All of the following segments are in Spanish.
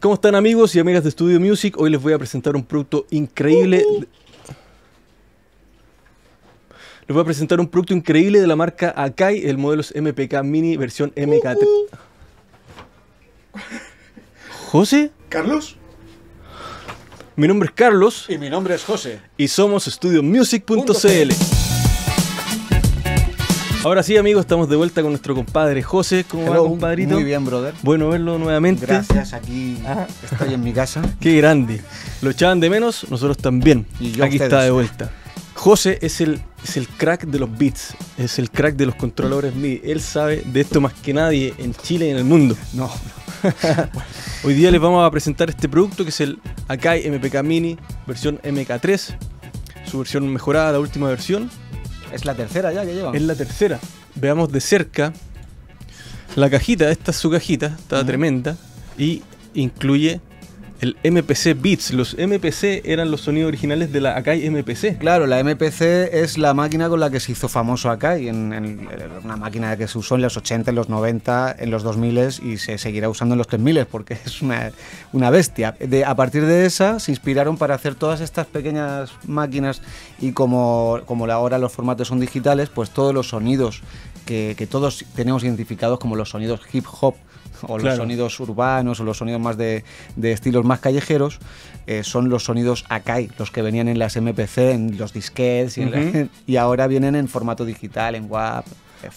¿Cómo están amigos y amigas de Studio Music? Hoy les voy a presentar un producto increíble. Les voy a presentar un producto increíble de la marca Akai. El modelo es MPK Mini versión MK3. ¿José? ¿Carlos? Mi nombre es Carlos. Y mi nombre es José. Y somos studiomusic.cl. Ahora sí, amigos, estamos de vuelta con nuestro compadre José. ¿Cómo compadrito? Muy bien, brother. Bueno verlo nuevamente. Gracias, aquí ah. estoy en mi casa. Qué grande. Lo echaban de menos, nosotros también. Y aquí está de vuelta. José es el, es el crack de los beats, es el crack de los controladores MIDI. Él sabe de esto más que nadie en Chile y en el mundo. No. Hoy día les vamos a presentar este producto que es el Akai MPK Mini versión MK3, su versión mejorada, la última versión es la tercera ya que llevamos. Es la tercera. Veamos de cerca. La cajita, esta es su cajita, está tremenda. Y incluye el MPC Beats, los MPC eran los sonidos originales de la Akai MPC. Claro, la MPC es la máquina con la que se hizo famoso Akai, en, una máquina que se usó en los 80, en los 90, en los 2000 y se seguirá usando en los 3000 porque es una, bestia. a partir de esa se inspiraron para hacer todas estas pequeñas máquinas y como, como ahora los formatos son digitales, pues todos los sonidos que, todos tenemos identificados como los sonidos hip hop o los sonidos urbanos o los sonidos más de, estilos más callejeros eh, son los sonidos Akai, los que venían en las MPC, en los disquets y, y, ahora vienen en formato digital, en WAP,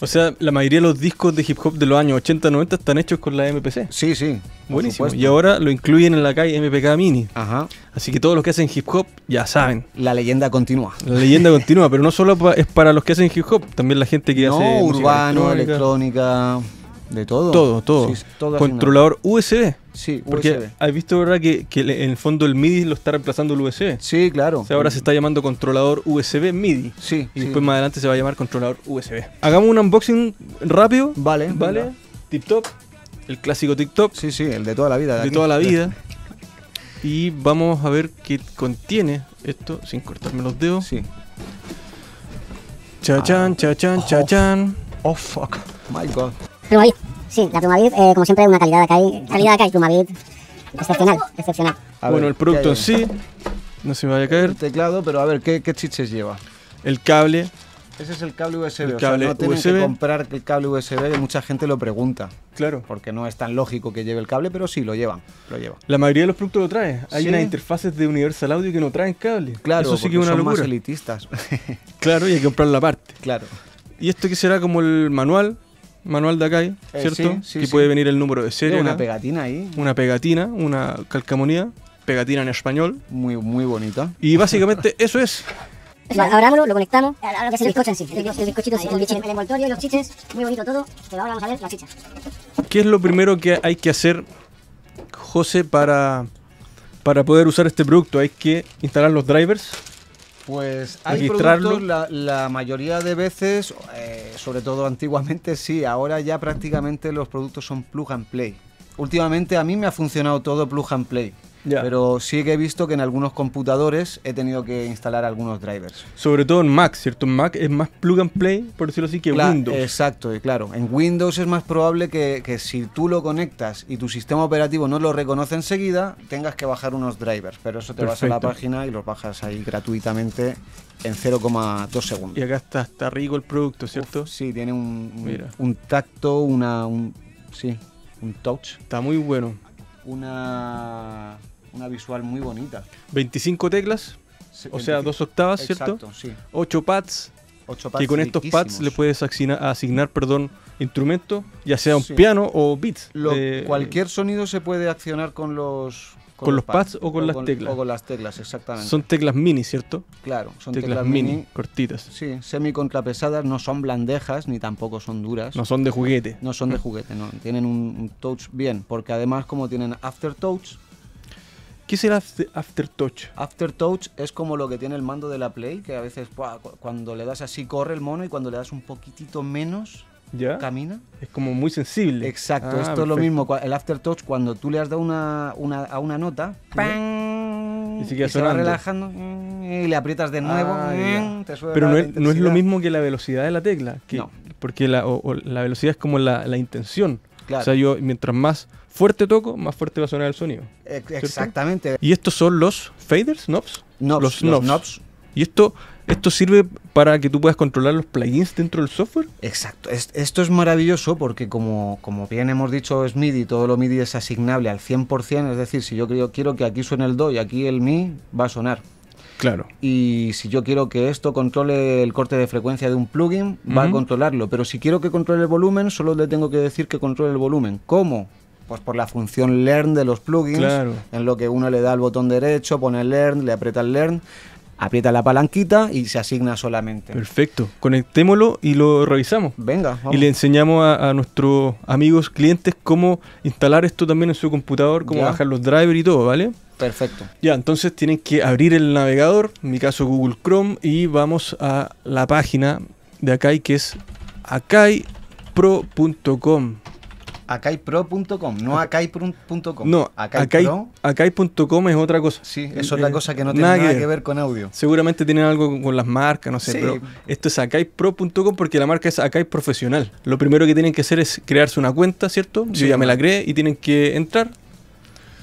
o sea, la mayoría de los discos de hip hop de los años 80-90 están hechos con la MPC. Sí, sí. Buenísimo. Y ahora lo incluyen en la calle MPK Mini. Ajá. Así que todos los que hacen hip hop ya saben. La leyenda continúa. La leyenda continúa, pero no solo es para los que hacen hip hop, también la gente que hace. urbano, electrónica ¿De todo? Todo, todo. ¿Controlador USB? Sí, Porque USB. has visto, ¿verdad? Que, en el fondo el MIDI lo está reemplazando el USB. Sí, claro. O sea, ahora se está llamando controlador USB MIDI. Sí. Y después más adelante se va a llamar controlador USB. Hagamos un unboxing rápido. Vale. Vale. Tip top. El clásico tip top. Sí, sí, el de toda la vida. De, toda la vida. y vamos a ver qué contiene esto, sin cortarme los dedos. Sí. chan oh. cha-chan. Oh, fuck. My God. Sí, la Plumavit, eh, como siempre, una calidad acá Calidad acá Excepcional, excepcional. bueno, el producto en sí, no se me vaya a caer. teclado, pero a ver, ¿qué, chiches lleva? El cable. Ese es el cable USB. o sea, no tienen que comprar el cable USB, mucha gente lo pregunta. Claro. Porque no es tan lógico que lleve el cable, pero sí, lo llevan. Lo llevan. La mayoría de los productos lo traen. Hay unas interfaces de Universal Audio que no traen cable. Claro, eso sí que es una son elitistas. claro, y hay que comprar la parte. Claro. Y esto que será como el manual manual de acá, eh, ¿cierto? que puede venir el número de serie. Una pegatina ahí. Una pegatina, una calcamonía, pegatina en español. Muy, muy bonita. Y básicamente eso es. Ahora abrámoslo, lo conectamos. Ahora lo que es el coche en sí. El, el el, envoltorio y los chiches. Muy bonito todo. Pero ahora vamos a ver las chichas. ¿Qué es lo primero que hay que hacer, José, para, para poder usar este producto? ¿Hay que instalar los drivers? Pues hay la, mayoría de veces, eh, sobre todo antiguamente sí, ahora ya prácticamente los productos son plug and play. Últimamente a mí me ha funcionado todo plug and play. Pero sí que he visto que en algunos computadores he tenido que instalar algunos drivers. Sobre todo en Mac, ¿cierto? En Mac es más plug and play, por decirlo así, que en Windows. Exacto, y claro. En Windows es más probable que, si tú lo conectas y tu sistema operativo no lo reconoce enseguida, tengas que bajar unos drivers. Pero eso te vas a la página y los bajas ahí gratuitamente en 0,2 segundos. Y acá está, está rico el producto, ¿cierto? sí, tiene un, tacto, una, sí, un touch. Está muy bueno. Una una visual muy bonita. 25 teclas, o sea, dos octavas, ¿cierto? Sí. 8 pads, 8 pads. Y con estos pads le puedes asignar, asignar perdón, instrumento, ya sea un piano o beats. Lo, eh, cualquier sonido se puede accionar con los, con, los pads, o con las teclas. O con las teclas, exactamente. Son teclas mini, ¿cierto? Claro, son teclas, mini, cortitas. Sí, semi-contrapesadas, no son blandejas ni tampoco son duras. No son de juguete. No son de mm. juguete, no. Tienen un, un touch bien, porque además, como tienen aftertouch, ¿Qué es el Aftertouch? Aftertouch es como lo que tiene el mando de la Play, que a veces cuando le das así corre el mono y cuando le das un poquitito menos camina. Es como muy sensible. Exacto, ah, esto es lo mismo. El Aftertouch, cuando tú le has dado una, a una nota, Y, se, relajando y le aprietas de nuevo. Ah, ¡mm! Pero no es, lo mismo que la velocidad de la tecla, porque la, la velocidad es como la, la intención. O sea, yo mientras más fuerte toco, más fuerte va a sonar el sonido. exactamente. ¿Y estos son los faders, knobs? los, knobs. ¿Y esto, esto sirve para que tú puedas controlar los plugins dentro del software? Exacto. esto es maravilloso porque, como, como bien hemos dicho, es MIDI, todo lo MIDI es asignable al 100%. Es decir, si yo creo, quiero que aquí suene el Do y aquí el Mi, va a sonar. Claro. Y si yo quiero que esto controle el corte de frecuencia de un plugin, va a controlarlo. Pero si quiero que controle el volumen, solo le tengo que decir que controle el volumen. ¿Cómo? Pues por la función learn de los plugins, claro. en lo que uno le da al botón derecho, pone learn, le aprieta el learn aprieta la palanquita y se asigna solamente. Perfecto, conectémoslo y lo revisamos. Venga. Y le enseñamos a, nuestros amigos clientes cómo instalar esto también en su computador, cómo bajar los drivers y todo, ¿vale? Perfecto. Ya, entonces tienen que abrir el navegador, en mi caso Google Chrome, y vamos a la página de Akai que es akaipro.com acaipro.com, no ah, acaipro.com. No, acaipro.com acai, es otra cosa. Sí, es otra eh, cosa que eh, no tiene nada, que, ver. con audio. Seguramente tienen algo con las marcas, no sé, pero esto es acaipro.com porque la marca es acai profesional. Lo primero que tienen que hacer es crearse una cuenta, ¿cierto? Yo ya me la creé y tienen que entrar,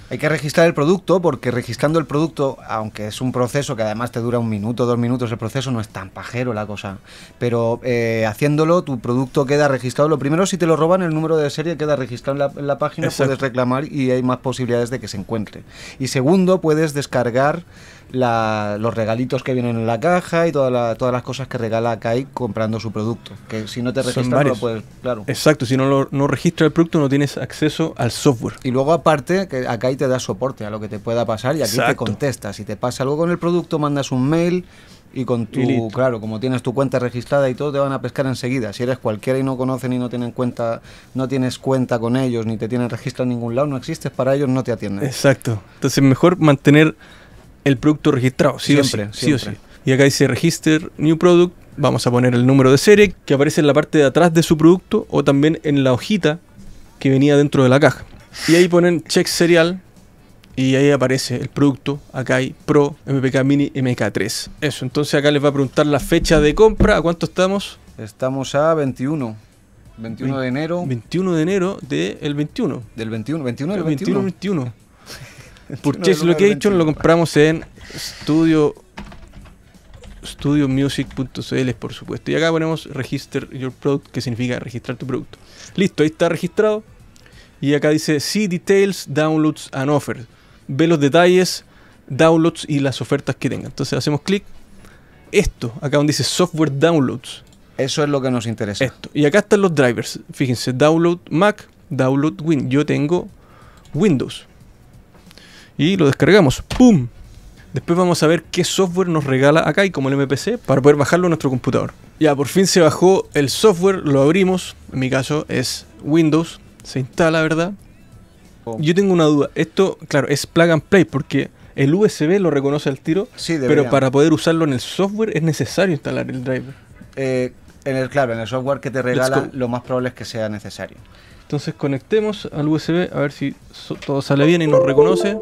hay que registrar el producto porque registrando el producto, aunque es un proceso que además te dura un minuto, dos minutos, el proceso no es tan pajero la cosa. Pero eh, haciéndolo, tu producto queda registrado. Lo primero, si te lo roban, el número de serie queda registrado en la, página, puedes reclamar y hay más posibilidades de que se encuentre. Y segundo, puedes descargar los regalitos que vienen en la caja y todas las cosas que regala Kai comprando su producto. Que si no te registras, no Claro. Exacto, si no, no registras el producto, no tienes acceso al software. Y luego, aparte, que acá te da soporte a lo que te pueda pasar y aquí te contesta Si te pasa algo con el producto, mandas un mail. Y con tu, claro, como tienes tu cuenta registrada y todo, te van a pescar enseguida. Si eres cualquiera y no conocen y no tienen cuenta, no tienes cuenta con ellos, ni te tienen registrado en ningún lado, no existes para ellos, no te atienden. Exacto. Entonces, mejor mantener el producto registrado, siempre, sí, o sí. Y acá dice Register New Product, vamos a poner el número de serie que aparece en la parte de atrás de su producto o también en la hojita que venía dentro de la caja. Y ahí ponen check serial y ahí aparece el producto Acá hay Pro MPK Mini MK3. Eso, entonces acá les va a preguntar la fecha de compra, ¿a cuánto estamos? Estamos a 21. 21 de enero. 21 de enero del 21. Del 21, 21 del 21. 21, 21. Chase Location lo compramos en Studio studiomusic.cl por supuesto. Y acá ponemos register your product, que significa registrar tu producto. Listo, ahí está registrado. Y acá dice see details, downloads and offers. Ve los detalles, downloads y las ofertas que tenga. Entonces hacemos clic. Esto, acá donde dice software downloads. Eso es lo que nos interesa. Esto. Y acá están los drivers. Fíjense, download Mac, download Win. Yo tengo Windows y lo descargamos. ¡Pum! Después vamos a ver qué software nos regala acá y como el MPC para poder bajarlo a nuestro computador. Ya, por fin se bajó el software, lo abrimos. En mi caso es Windows. Se instala, ¿verdad? Oh. Yo tengo una duda. Esto, claro, es plug and play porque el USB lo reconoce al tiro, sí, pero para poder usarlo en el software es necesario instalar el driver. Eh, en el, claro, en el software que te regala, lo más probable es que sea necesario. Entonces conectemos al USB a ver si todo sale bien y nos reconoce.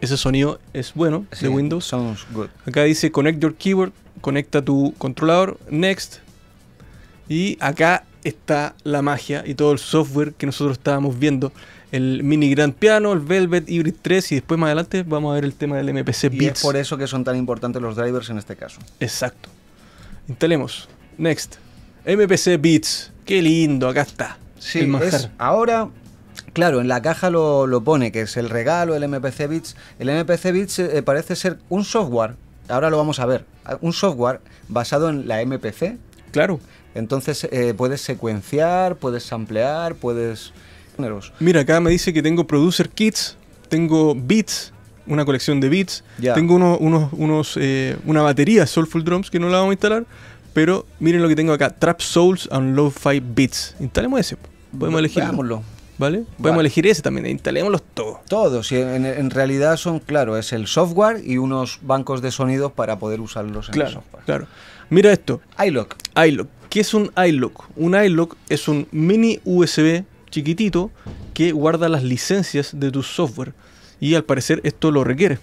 Ese sonido es bueno de Windows. Sounds good. Acá dice connect your keyboard, conecta tu controlador, next. Y acá está la magia y todo el software que nosotros estábamos viendo. El Mini Grand Piano, el Velvet Hybrid 3 y después más adelante vamos a ver el tema del MPC Beats. Y es por eso que son tan importantes los drivers en este caso. Exacto. Instalemos. Next. MPC Beats. Qué lindo, acá está. Sí, es, ahora Claro, en la caja lo, lo pone, que es el regalo, el MPC Bits. El MPC Bits eh, eh, parece ser un software, ahora lo vamos a ver, un software basado en la MPC. Claro. Entonces eh, puedes secuenciar, puedes samplear, puedes... Mira, acá me dice que tengo Producer Kits, tengo Beats, una colección de beats. Tengo unos, unos, unos una batería Soulful Drums que no la vamos a instalar, pero miren lo que tengo acá: Trap Souls and Lo-Fi Beats. Instalemos ese, podemos elegir. ¿vale? Podemos elegir ese también, instalémoslos todos. Todos, y en, realidad son, claro, es el software y unos bancos de sonidos para poder usarlos en el software. Claro, Mira esto. iLock. iLock. ¿Qué es un iLock? Un iLock es un mini USB chiquitito que guarda las licencias de tu software. Y al parecer esto lo requiere.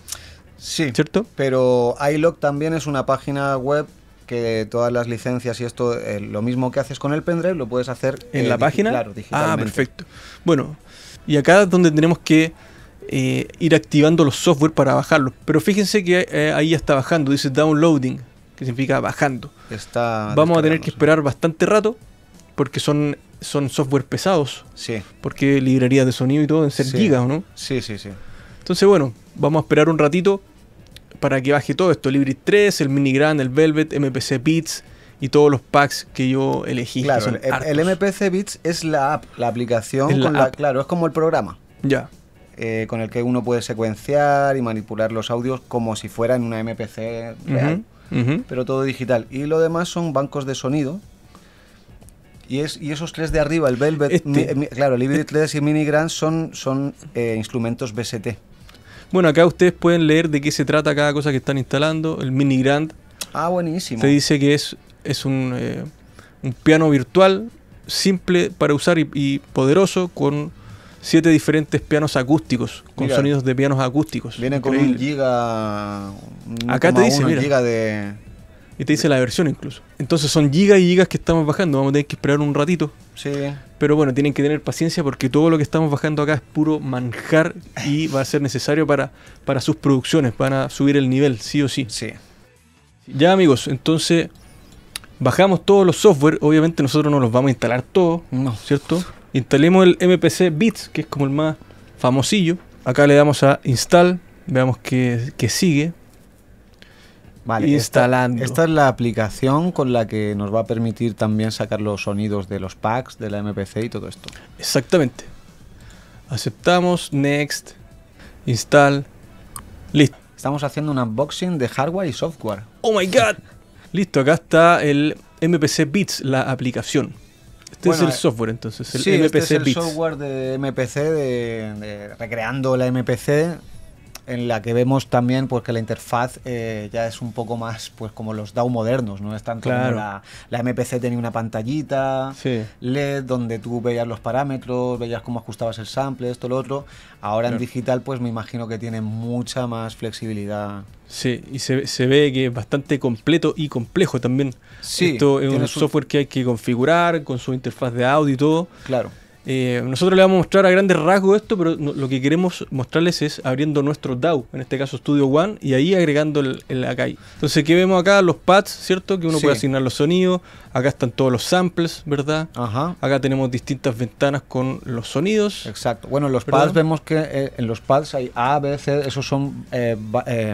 Sí. ¿Cierto? Pero iLock también es una página web todas las licencias y esto, eh, lo mismo que haces con el pendrive, lo puedes hacer en eh, la página. ah, perfecto. Bueno, y acá es donde tenemos que eh, ir activando los software para bajarlo, Pero fíjense que ahí ya está bajando, dice downloading, que significa bajando. Vamos a tener que esperar bastante rato porque son, son software pesados. Sí. Porque librerías de sonido y todo en ser gigas, ¿no? Sí, sí, sí. Entonces, bueno, vamos a esperar un ratito para que baje todo esto, Libri 3, el Minigrand, el Velvet, MPC Beats y todos los packs que yo elegí. Claro, el, MPC Beats es la app, la aplicación, con la, claro, es como el programa. Ya. Eh, con el que uno puede secuenciar y manipular los audios como si fuera en una MPC real, pero todo digital. Y lo demás son bancos de sonido. Y, es, y esos tres de arriba, el Velvet, este. claro, el Libri 3 y el son, son eh, instrumentos BST. Bueno, acá ustedes pueden leer de qué se trata cada cosa que están instalando. El Mini Grand. Ah, buenísimo. Se dice que es, es un, eh, piano virtual simple para usar y, poderoso con siete diferentes pianos acústicos, con sonidos de pianos acústicos. Viene con un giga. acá te dice, mira, giga de, y te dice la versión incluso. Entonces son gigas y gigas que estamos bajando, vamos a tener que esperar un ratito. Sí. Pero bueno, tienen que tener paciencia porque todo lo que estamos bajando acá es puro manjar y va a ser necesario para, para sus producciones, van a subir el nivel, sí o sí. Sí. Ya amigos, entonces bajamos todos los software, obviamente nosotros no los vamos a instalar todos, no. ¿cierto? Instalemos el MPC Bits, que es como el más famosillo. Acá le damos a install, veamos que, que sigue. Vale, instalando. Esta, es la aplicación con la que nos va a permitir también sacar los sonidos de los packs, de la MPC y todo esto. Exactamente. Aceptamos, next, install, listo. Estamos haciendo un unboxing de hardware y software. ¡Oh my god! listo, acá está el MPC Bits, la aplicación. Este es el software entonces, el sí, este es el software de MPC, de, recreando la MPC en la que vemos también pues, que la interfaz eh, ya es un poco más pues, como los DAO modernos, no es tanto como la, MPC tenía una pantallita LED donde tú veías los parámetros, veías cómo ajustabas el sample, esto, lo otro. Ahora en digital pues me imagino que tiene mucha más flexibilidad. Sí, y se, se, ve que es bastante completo y complejo también. Sí, Esto es un software que hay que configurar con su interfaz de audio y todo. Claro. Eh, nosotros le vamos a mostrar a grandes rasgos esto, pero lo que queremos mostrarles es abriendo nuestro DAW, en este caso Studio One, y ahí agregando el, el Entonces, ¿qué vemos acá? Los pads, ¿cierto? Que uno puede asignar los sonidos. Acá están todos los samples, ¿verdad? Ajá. Acá tenemos distintas ventanas con los sonidos. Exacto. Bueno, los pads vemos que eh, en los pads hay A, B, C, esos son eh,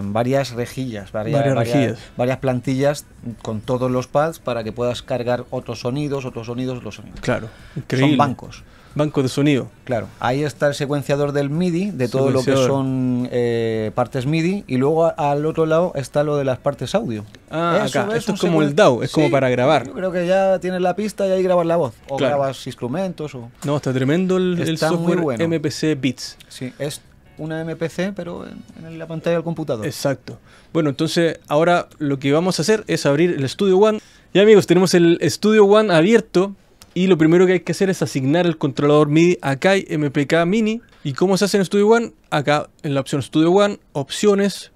varias rejillas, varias, rejillas. varias plantillas con todos los pads para que puedas cargar otros sonidos, otros sonidos, los sonidos. Claro, increíble. Son bancos banco de sonido. Claro, ahí está el secuenciador del MIDI, de todo lo que son eh, partes MIDI, y luego al otro lado está lo de las partes audio. Ah, esto es como el DAW, es como para grabar. Yo creo que ya tienes la pista y ahí grabas la voz, o grabas instrumentos. No, está tremendo el, software MPC Beats. Sí, es una MPC, pero en, la pantalla del computador. Exacto. Bueno, entonces ahora lo que vamos a hacer es abrir el Studio One. Y amigos, tenemos el Studio One abierto y lo primero que hay que hacer es asignar el controlador MIDI a Kai MPK Mini. ¿Y cómo se hace en Studio One? Acá en la opción Studio One, opciones,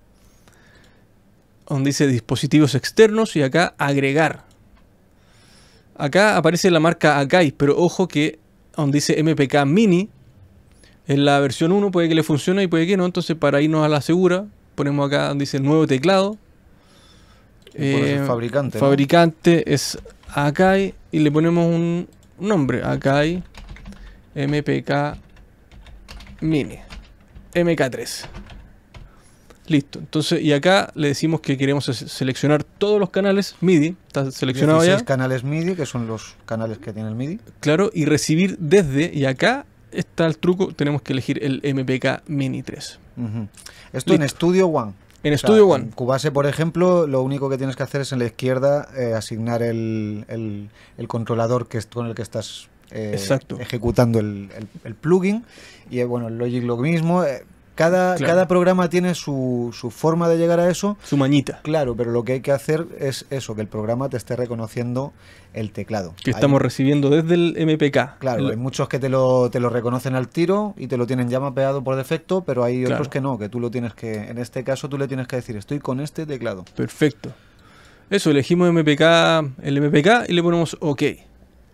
donde dice dispositivos externos y acá agregar. Acá aparece la marca Akai, pero ojo que donde dice MPK Mini, en la versión 1 puede que le funcione y puede que no, entonces para irnos a la segura, ponemos acá donde dice nuevo teclado. Eh, fabricante. Fabricante es Akai y le ponemos un nombre. Akai MPK Mini. MK3. Listo. Entonces, y acá le decimos que queremos seleccionar todos los canales MIDI. Está seleccionado 16 ya. canales MIDI, que son los canales que tiene el MIDI. Claro, y recibir desde, y acá está el truco, tenemos que elegir el MPK Mini 3. Esto en Studio One. En Studio One. En Cubase, por ejemplo, lo único que tienes que hacer es en la izquierda eh, asignar el, el, controlador que con el que estás eh, ejecutando el, plugin. Y eh, bueno, Logic lo mismo. Cada, programa tiene su, su, forma de llegar a eso. Su mañita. Claro, pero lo que hay que hacer es eso, que el programa te esté reconociendo el teclado. Que estamos recibiendo desde el MPK. Claro, hay muchos que te lo, te lo reconocen al tiro y te lo tienen ya mapeado por defecto, pero hay otros que no, que tú lo tienes que, en este caso tú le tienes que decir, estoy con este teclado. Perfecto. Eso, elegimos MPK, el MPK y le ponemos OK.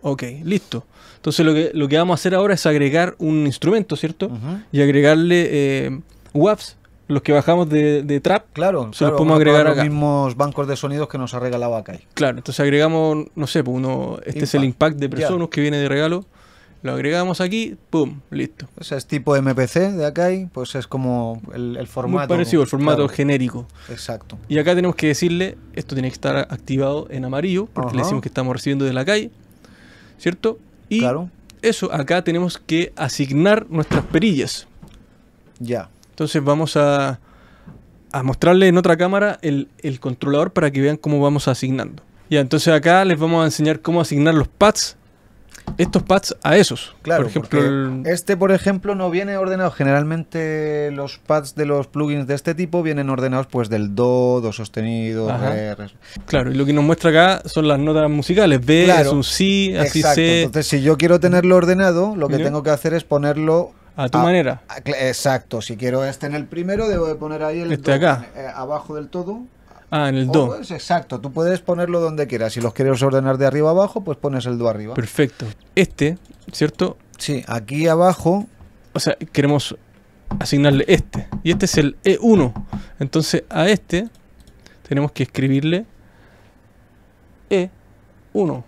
Ok, listo. Entonces lo que, vamos a hacer ahora es agregar un instrumento, ¿cierto? Y agregarle eh, WAVs, los que bajamos de, Trap. Claro, se los podemos agregar acá. los mismos bancos de sonidos que nos ha regalado acá. Claro, entonces agregamos, no sé, pues, uno, este es el impact de Presonus que viene de regalo. Lo agregamos aquí, ¡pum! Listo. O sea, es tipo MPC de Akai, pues es como el, formato. Muy parecido, el formato genérico. Exacto. Y acá tenemos que decirle, esto tiene que estar activado en amarillo, porque le decimos que estamos recibiendo de la calle ¿cierto? Y eso, acá tenemos que asignar nuestras perillas. Ya. Entonces vamos a, a mostrarle en otra cámara el, el controlador para que vean cómo vamos asignando. Ya, entonces acá les vamos a enseñar cómo asignar los pads estos pads a esos. Claro, este por ejemplo no viene ordenado. Generalmente los pads de los plugins de este tipo vienen ordenados pues del do, do sostenido, re, Claro, y lo que nos muestra acá son las notas musicales. B es un si, así exacto. Entonces, si yo quiero tenerlo ordenado, lo que tengo que hacer es ponerlo a tu manera. exacto, si quiero este en el primero, debo de poner ahí el este acá. Eh, abajo del todo Ah, en el oh, do. exacto, tú puedes ponerlo donde quieras. Si los quieres ordenar de arriba abajo, pues pones el do arriba. Perfecto. Este, ¿cierto? Sí, aquí abajo. O sea, queremos asignarle este. Y este es el E1. Entonces a este tenemos que escribirle E1.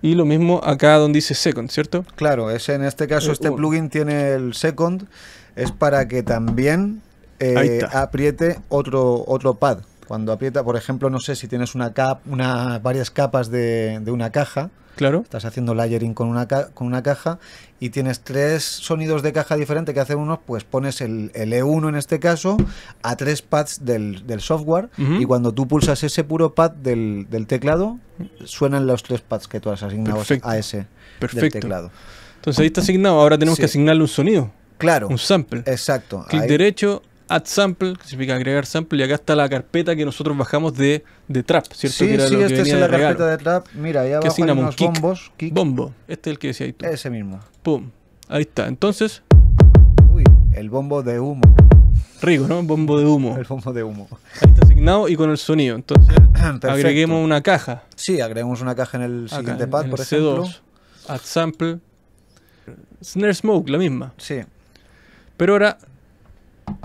Y lo mismo acá donde dice second, ¿cierto? Claro, es en este caso, este e plugin tiene el second. Es para que también eh, apriete otro, otro pad. Cuando aprieta, por ejemplo, no sé si tienes una cap, una, varias capas de, una caja. Claro. Estás haciendo layering con una, con una caja y tienes tres sonidos de caja diferente que hacen unos, pues pones el, E1 e en este caso a tres pads del, software y cuando tú pulsas ese puro pad del, del, teclado, suenan los tres pads que tú has asignado a ese Del teclado. Entonces ahí está asignado, ahora tenemos que asignarle un sonido. Claro. Un sample. Exacto. Clic derecho, add sample, que significa agregar sample, y acá está la carpeta que nosotros bajamos de, de trap, ¿cierto? Sí, que sí, este es la carpeta de trap. Mira, ahí abajo hay unos kick, bombos. Kick. Bombo, este es el que decía ahí tú. Ese mismo. Pum, ahí está. Entonces... Uy, el bombo de humo. Rico, ¿no? Bombo de humo. El bombo de humo. Ahí está asignado y con el sonido. Entonces, agreguemos una caja. Sí, agreguemos una caja en el siguiente pad, por ejemplo. C2, add sample. Snare Smoke, la misma. Sí. Pero ahora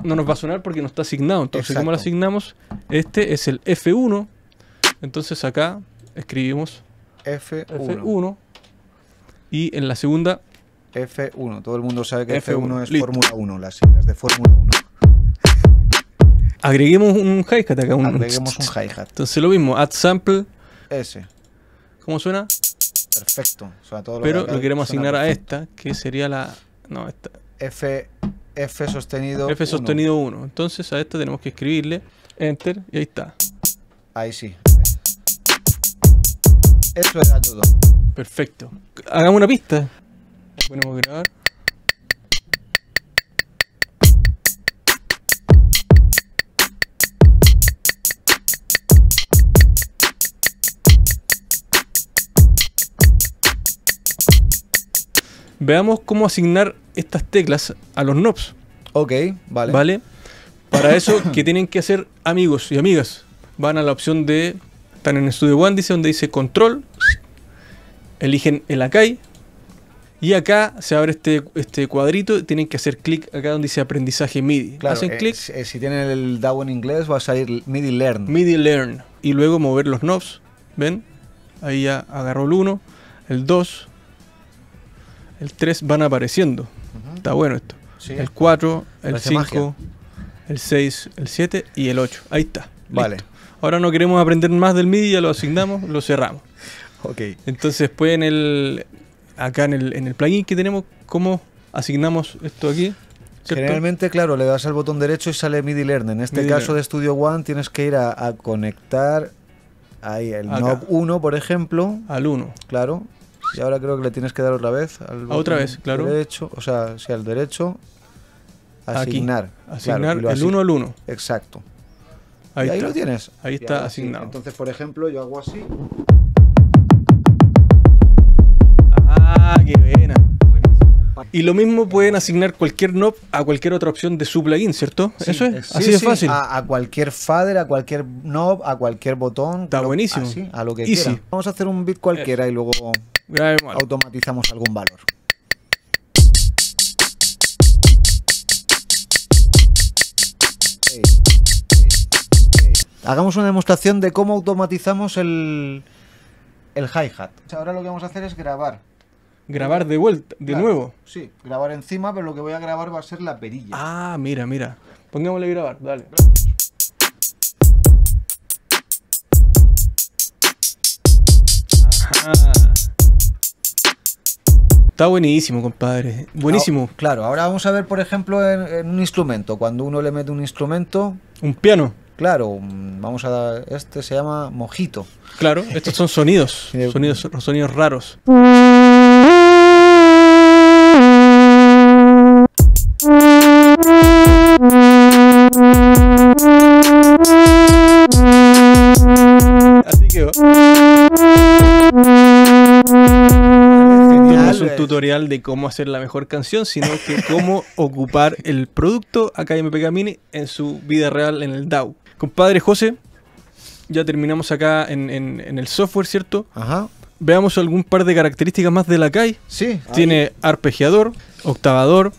no nos va a sonar porque no está asignado. Entonces, ¿cómo lo asignamos? Este es el F1. Entonces acá escribimos F1. y en la segunda F1. Todo el mundo sabe que F1, es Fórmula 1, las siglas de Fórmula 1. Agreguemos un hi-hat acá. Agreguemos un hi-hat. Entonces lo mismo, add sample. S. ¿Cómo suena? Perfecto. Pero lo queremos asignar a esta, que sería la... No, esta. F... F sostenido F sostenido 1. Entonces a esto tenemos que escribirle Enter y ahí está. Ahí sí. Eso era todo. Perfecto. Hagamos una pista. Ponemos grabar. Veamos cómo asignar estas teclas a los knobs. Ok, vale. Vale. Para eso, que tienen que hacer amigos y amigas? Van a la opción de. Están en Studio One, dice, donde dice control. Eligen el acá Y acá se abre este, este cuadrito. Tienen que hacer clic acá donde dice aprendizaje MIDI. Hacen eh, clic. Eh, si tienen el DAW en inglés, va a salir MIDI Learn. MIDI Learn. Y luego mover los knobs. ¿Ven? Ahí ya agarró el 1, el 2, el 3 van apareciendo. Está bueno esto. El 4, el 5, el 6, el 7 y el 8. Ahí está. Vale. Ahora no queremos aprender más del MIDI, ya lo asignamos, lo cerramos. Ok. Entonces, pues en el, acá en el, en el plugin que tenemos, ¿cómo asignamos esto aquí? Generalmente, claro, le das al botón derecho y sale MIDI Learn. En este caso de Studio One tienes que ir a, conectar ahí el Acá. 1, por ejemplo. Al 1. Claro y ahora creo que le tienes que dar otra vez al ah, otra vez, claro. derecho, o sea, si al derecho asignar, asignar el 1 al 1. Exacto. Ahí, lo tienes. Ahí está asignado. Entonces, por ejemplo, yo hago así. Ah, qué buena. Y lo mismo pueden asignar cualquier knob a cualquier otra opción de su plugin, ¿cierto? Eso es. así de fácil. A, cualquier fader, a cualquier knob, a cualquier botón. Está buenísimo. a lo que Vamos a hacer un bit cualquiera eh. y luego automatizamos algún valor. Hagamos una demostración de cómo automatizamos el, el hi-hat. Ahora lo que vamos a hacer es grabar. Grabar de vuelta, de nuevo. Sí, grabar encima, pero lo que voy a grabar va a ser la perilla. Ah, mira, mira. Pongámosle a grabar, dale. Está buenísimo, compadre. Buenísimo. claro, ahora vamos a ver, por ejemplo, en, un instrumento. Cuando uno le mete un instrumento. Un piano. Claro, vamos a. dar... Este se llama mojito. Claro, estos son sonidos. sonidos, sonidos raros. tutorial de cómo hacer la mejor canción, sino que cómo ocupar el producto acá en MPK Mini en su vida real en el DAO. Compadre José, ya terminamos acá en, el software, ¿cierto? Ajá. Veamos algún par de características más de la Kai. Sí. Tiene arpegiador, octavador,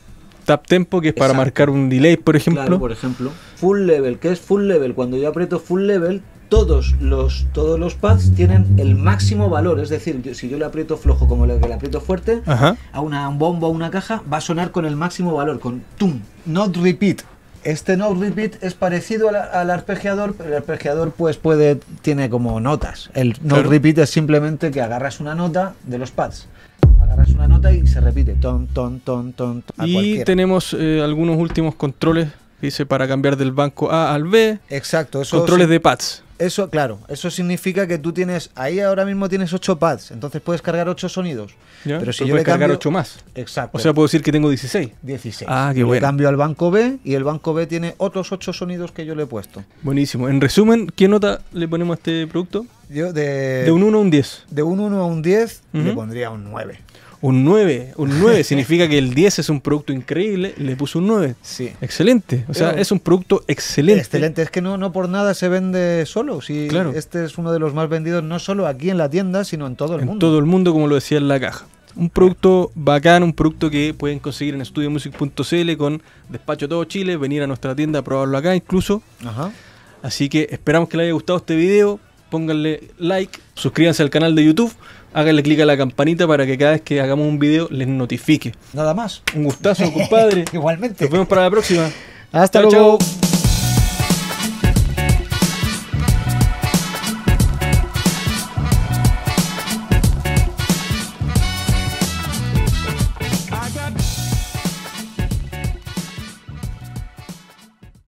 tap tempo, que es para marcar un delay, por ejemplo. Claro, por ejemplo. Full level, que es full level? Cuando yo aprieto full level, todos los, todos los pads tienen el máximo valor. Es decir, si yo le aprieto flojo como lo que le aprieto fuerte, a una, bomba o a una caja, va a sonar con el máximo valor, con tum. Not repeat. Este not repeat es parecido al, arpegiador, pero el arpegiador pues puede, tiene como notas. El not repeat es simplemente que agarras una nota de los pads agarras una nota y se repite ton ton ton ton, y tenemos eh, algunos últimos controles dice para cambiar del banco A al B exacto eso controles de pads eso, claro, eso significa que tú tienes, ahí ahora mismo tienes 8 pads, entonces puedes cargar 8 sonidos. Pero si yo puedes le cambio, cargar 8 más. Exacto. O sea, puedo decir que tengo 16. 16. Ah, qué bueno. Le cambio al banco B y el banco B tiene otros 8 sonidos que yo le he puesto. Buenísimo. En resumen, ¿qué nota le ponemos a este producto? Yo de, un 1 a un 10. De un 1 a un 10 le pondría un 9. Un 9. Un 9 significa que el 10 es un producto increíble. Le puso un 9. Sí. Excelente. O sea, es un producto excelente. Excelente. Es que no, no por nada se vende solo. Si Este es uno de los más vendidos no solo aquí en la tienda, sino en todo el mundo. En todo el mundo, como lo decía en la caja un producto bacán, un producto que pueden conseguir en estudiomusic.cl con despacho todo Chile, venir a nuestra tienda a probarlo acá incluso. Ajá. Así que esperamos que les haya gustado este video, pónganle like, suscríbanse al canal de YouTube háganle clic a la campanita para que cada vez que hagamos un video les notifique. Nada más. Un gustazo, compadre. Igualmente. Nos vemos para la próxima. Hasta luego. Chau.